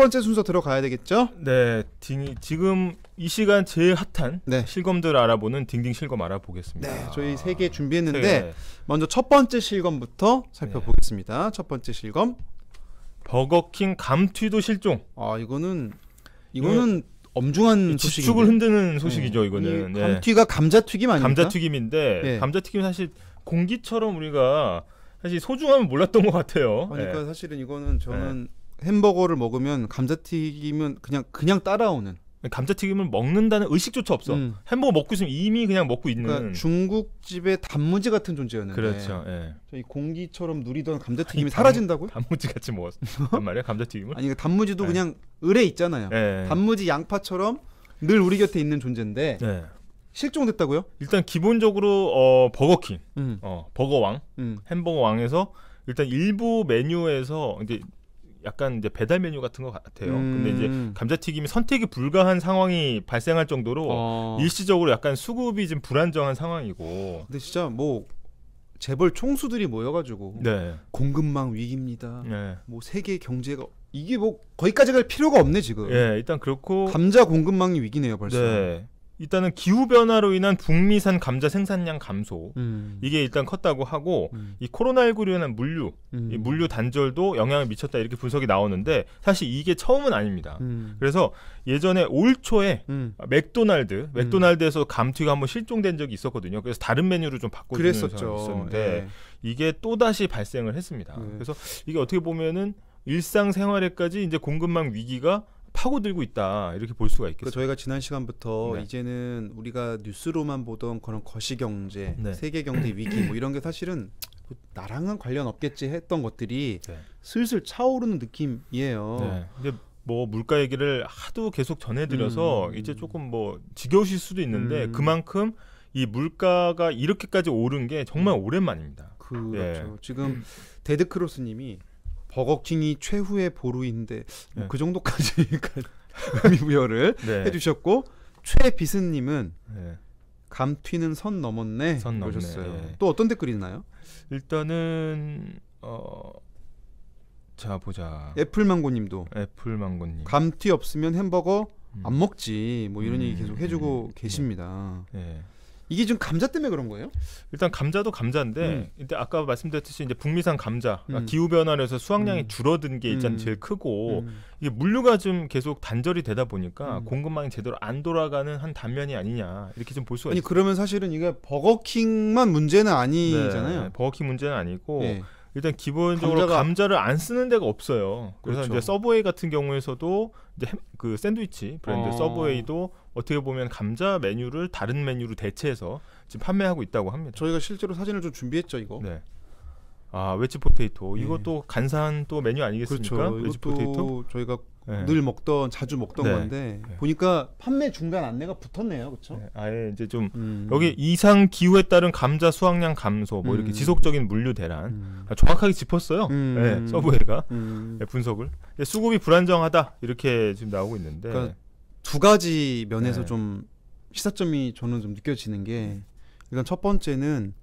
번째 순서 들어가야 되겠죠? 네, 딩, 지금 이 시간 제일 핫한 네. 실검들 알아보는 딩딩 실검 알아보겠습니다. 네, 저희 세 개 준비했는데 네. 먼저 첫 번째 실검부터 살펴보겠습니다. 네. 첫 번째 실검 버거킹 감튀도 실종. 아 이거는 이거는 엄중한 지축을 흔드는 네. 소식이죠. 이거는 네. 감튀가 감자튀김 아니까 감자튀김인데 네. 감자튀김 사실 공기처럼 우리가 사실 소중함을 몰랐던 것 같아요. 그러니까 사실은 이거는 저는 햄버거를 먹으면 감자튀김은 그냥 그냥 따라오는 감자튀김을 먹는다는 의식조차 없어. 음. 햄버거 먹고 있으면 이미 그냥 먹고 있는. 그러니까 중국집의 단무지 같은 존재였는데. 그렇죠. 예. 저희 공기처럼 누리던 감자튀김이 아니, 사라진다고요? 단무지 같이 먹었단 뭐? 말이야 감자튀김을? 아니 그 단무지도 예. 그냥 을에 있잖아요. 예. 단무지 양파처럼 늘 우리 곁에 있는 존재인데 예. 실종됐다고요? 일단 기본적으로 어, 버거킹, 음. 어, 버거왕, 음. 햄버거왕에서 일단 일부 메뉴에서 이제 약간 이제 배달 메뉴 같은 것 같아요. 음. 근데 이제 음. 감자튀김이 선택이 불가한 상황이 발생할 정도로 어. 일시적으로 약간 수급이 좀 불안정한 상황이고. 근데 진짜 뭐 재벌 총수들이 모여가지고 네. 공급망 위기입니다. 네. 뭐 세계 경제가 이게 뭐 거기까지 갈 필요가 없네 지금. 예, 일단 그렇고 감자 공급망이 위기네요 벌써. 네. 일단은 기후 변화로 인한 북미산 감자 생산량 감소 음. 이게 일단 컸다고 하고 음. 이 코로나19로 인한 물류 음. 이 물류 단절도 영향을 미쳤다 이렇게 분석이 나오는데 사실 이게 처음은 아닙니다. 음. 그래서 예전에 올 초에 음. 맥도날드 음. 맥도날드에서 감튀가 한번 실종된 적이 있었거든요. 그래서 다른 메뉴로 좀 바꿔주는 상황이 었는데 예. 이게 또 다시 발생을 했습니다. 예. 그래서 이게 어떻게 보면은 일상생활에까지 이제 공급망 위기가 파고들고 있다 이렇게 볼 수가 그러니까 있겠습니 저희가 지난 시간부터 네. 이제는 우리가 뉴스로만 보던 그런 거시 경제, 네. 세계 경제 위기 뭐 이런 게 사실은 뭐 나랑은 관련 없겠지 했던 것들이 네. 슬슬 차오르는 느낌이에요. 근데 네. 뭐 물가 얘기를 하도 계속 전해드려서 음, 이제 조금 뭐 지겨우실 수도 있는데 음. 그만큼 이 물가가 이렇게까지 오른 게 정말 오랜만입니다. 그렇죠. 네. 지금 음. 데드크로스님이 버거킹이 최후의 보루인데 뭐 네. 그 정도까지 의미 부여를 네. 해주셨고 최비스님은 네. 감튀는 선 넘었네 그러셨어요. 네. 또 어떤 댓글 이 있나요? 일단은 어. 자 보자. 애플망고님도 애플망고님 감튀 없으면 햄버거 음. 안 먹지 뭐 이런 음. 얘기 계속 해주고 음. 계십니다. 네. 이게 지금 감자 때문에 그런 거예요? 일단 감자도 감자인데 음. 일단 아까 말씀드렸듯이 이제 북미산 감자 그러니까 음. 기후 변화에서 수확량이 음. 줄어든 게 일단 제일 음. 크고 음. 이게 물류가 좀 계속 단절이 되다 보니까 음. 공급망이 제대로 안 돌아가는 한 단면이 아니냐 이렇게 좀 볼 수가 있어요. 아니 있습니 그러면 사실은 이게 버거킹만 문제는 아니잖아요. 네, 버거킹 문제는 아니고 네. 일단 기본적으로 감자가... 를안 쓰는 데가 없어요. 그래서 그렇죠. 이제 서브웨이 같은 경우에서도 이제 햄, 그 샌드위치 브랜드 어... 서브웨이도 어떻게 보면 감자 메뉴를 다른 메뉴로 대체해서 지금 판매하고 있다고 합니다. 저희가 실제로 사진을 좀 준비했죠, 이거. 네. 아, 웨지 포테이토. 네. 이것도 간산 또 메뉴 아니겠습니까? 그렇죠. 웨지 포테이토. 저희가 네. 늘 먹던 자주 먹던 네. 건데 네. 보니까 판매 중간 안내가 붙었네요. 그렇죠? 아예 이제 좀 음. 여기 이상 기후에 따른 감자 수확량 감소 뭐 음. 이렇게 지속적인 물류 대란 음. 아, 정확하게 짚었어요. 음. 네, 서브웨이가 음. 분석을 수급이 불안정하다 이렇게 지금 나오고 있는데 그러니까 두 가지 면에서 네. 좀 시사점이 저는 좀 느껴지는 게 네. 일단 첫 번째는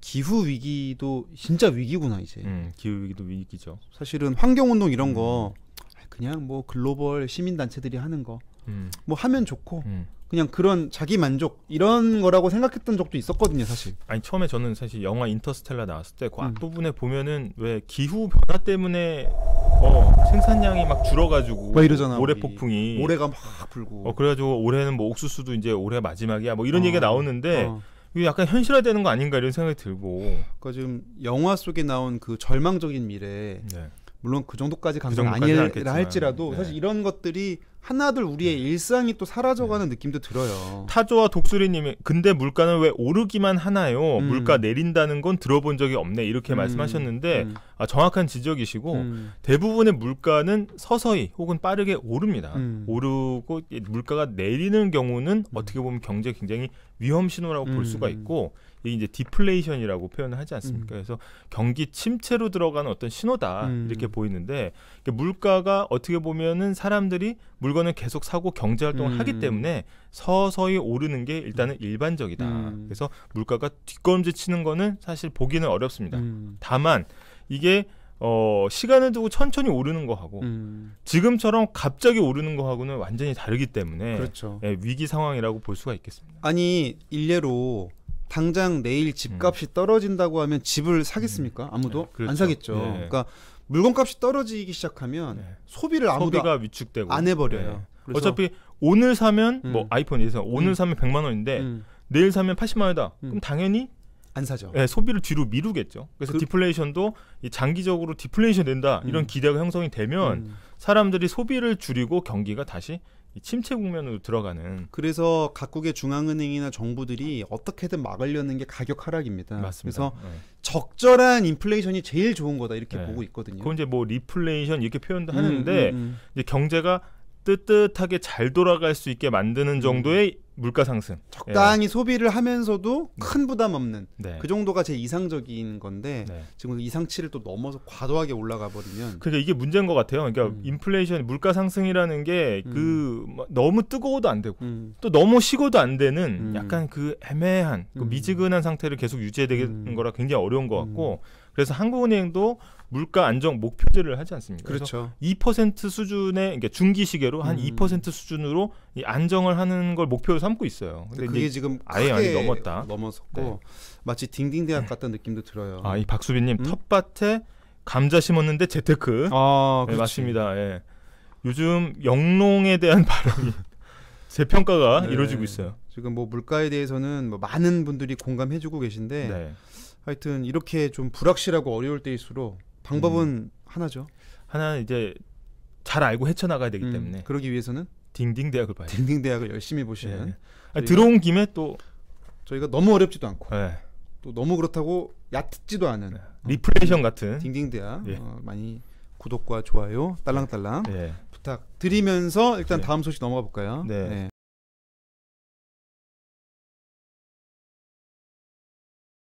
기후 위기도 진짜 위기구나 이제. 음, 기후 위기도 위기죠. 사실은 환경 운동 이런 거 음. 그냥 뭐 글로벌 시민 단체들이 하는 거 음. 뭐 하면 좋고 음. 그냥 그런 자기 만족 이런 거라고 생각했던 적도 있었거든요, 사실. 아니 처음에 저는 사실 영화 인터스텔라 나왔을 때그 음. 앞부분에 보면은 왜 기후 변화 때문에 어, 생산량이 막 줄어가지고 막 이러잖아. 모래 폭풍이 모래가 막 불고. 어 그래가지고 올해는 뭐 옥수수도 이제 올해 마지막이야. 뭐 이런 어. 얘기가 나오는데. 어. 이게 약간 현실화되는 거 아닌가 이런 생각이 들고. 그러니까 지금 영화 속에 나온 그 절망적인 미래 네. 물론 그 정도까지 강성 그 아니라 할지라도 네. 사실 이런 것들이 하나둘 우리의 네. 일상이 또 사라져가는 네. 느낌도 들어요. 타조와 독수리님이 근데 물가는 왜 오르기만 하나요? 음. 물가 내린다는 건 들어본 적이 없네 이렇게 음. 말씀하셨는데 음. 아, 정확한 지적이시고 음. 대부분의 물가는 서서히 혹은 빠르게 오릅니다. 음. 오르고 물가가 내리는 경우는 음. 어떻게 보면 경제 굉장히 위험 신호라고 볼 수가 있고 이제 디플레이션이라고 표현을 하지 않습니까? 음. 그래서 경기 침체로 들어가는 어떤 신호다 음. 이렇게 보이는데 물가가 어떻게 보면은 사람들이 물건을 계속 사고 경제 활동을 음. 하기 때문에 서서히 오르는 게 일단은 일반적이다. 음. 그래서 물가가 뒷걸음질 치는 거는 사실 보기는 어렵습니다. 음. 다만 이게 어, 시간을 두고 천천히 오르는 거하고 음. 지금처럼 갑자기 오르는 거하고는 완전히 다르기 때문에 그렇죠. 예, 위기 상황이라고 볼 수가 있겠습니다. 아니 일례로 당장 내일 집값이 음. 떨어진다고 하면 집을 사겠습니까? 음. 아무도 네, 그렇죠. 안 사겠죠. 네. 그러니까 물건값이 떨어지기 시작하면 네. 소비를 아무도 소비가 위축되고 안 해버려요. 네. 어차피 오늘 사면 음. 뭐 아이폰 예서 오늘 음. 사면 100만 원인데 음. 내일 사면 80만 원이다. 음. 그럼 당연히 안 사죠. 네, 소비를 뒤로 미루겠죠. 그래서 그... 디플레이션도 장기적으로 디플레이션 된다 이런 기대가 형성이 되면 사람들이 소비를 줄이고 경기가 다시 침체 국면으로 들어가는. 그래서 각국의 중앙은행이나 정부들이 어떻게든 막으려는 게 가격 하락입니다. 맞습니다. 그래서 네. 적절한 인플레이션이 제일 좋은 거다 이렇게 네. 보고 있거든요. 그건 이제 뭐 리플레이션 이렇게 표현도 음, 하는데 음, 음, 음. 이제 경제가 뜨뜻하게 잘 돌아갈 수 있게 만드는 정도의 물가 상승. 적당히 예. 소비를 하면서도 음. 큰 부담 없는 네. 그 정도가 제 이상적인 건데 네. 지금 그 이상치를 또 넘어서 과도하게 올라가 버리면 그러니까 이게 문제인 것 같아요. 그러니까 음. 인플레이션 물가 상승이라는 게그 음. 그 뭐 너무 뜨거워도 안 되고 음. 또 너무 식어도 안 되는 음. 약간 그 애매한 그 음. 미지근한 상태를 계속 유지해야 되는 거라 굉장히 어려운 것 같고 그래서 한국은행도 물가 안정 목표제를 하지 않습니까? 그렇죠. 2% 수준의 그러니까 중기 시계로 한 음. 2% 수준으로 이 안정을 하는 걸 목표로 삼고 있어요. 근데, 근데 그게 지금 아예 아니 넘었다. 넘어고 네. 마치 딩딩대학 네. 같다는 느낌도 들어요. 아이 박수빈님 음? 텃밭에 감자 심었는데 재테크. 아 네, 맞습니다. 예. 요즘 영농에 대한 발언이 재평가가 네. 이루어지고 있어요. 지금 뭐 물가에 대해서는 뭐 많은 분들이 공감해주고 계신데. 네. 하여튼 이렇게 좀 불확실하고 어려울 때일수록 방법은 음. 하나죠. 하나는 이제 잘 알고 헤쳐나가야 되기 음, 때문에 그러기 위해서는 딩딩 대학을 봐야 딩딩 대학을 열심히 보시면 네. 아 들어온 김에 또 저희가 너무 어렵지도 않고 네. 또 너무 그렇다고 얕지도 않은 네. 어, 리플레이션 어, 같은 딩딩 대학 예. 어, 많이 구독과 좋아요 딸랑딸랑 예. 예. 부탁드리면서 일단 다음 소식 넘어가 볼까요? 네. 네.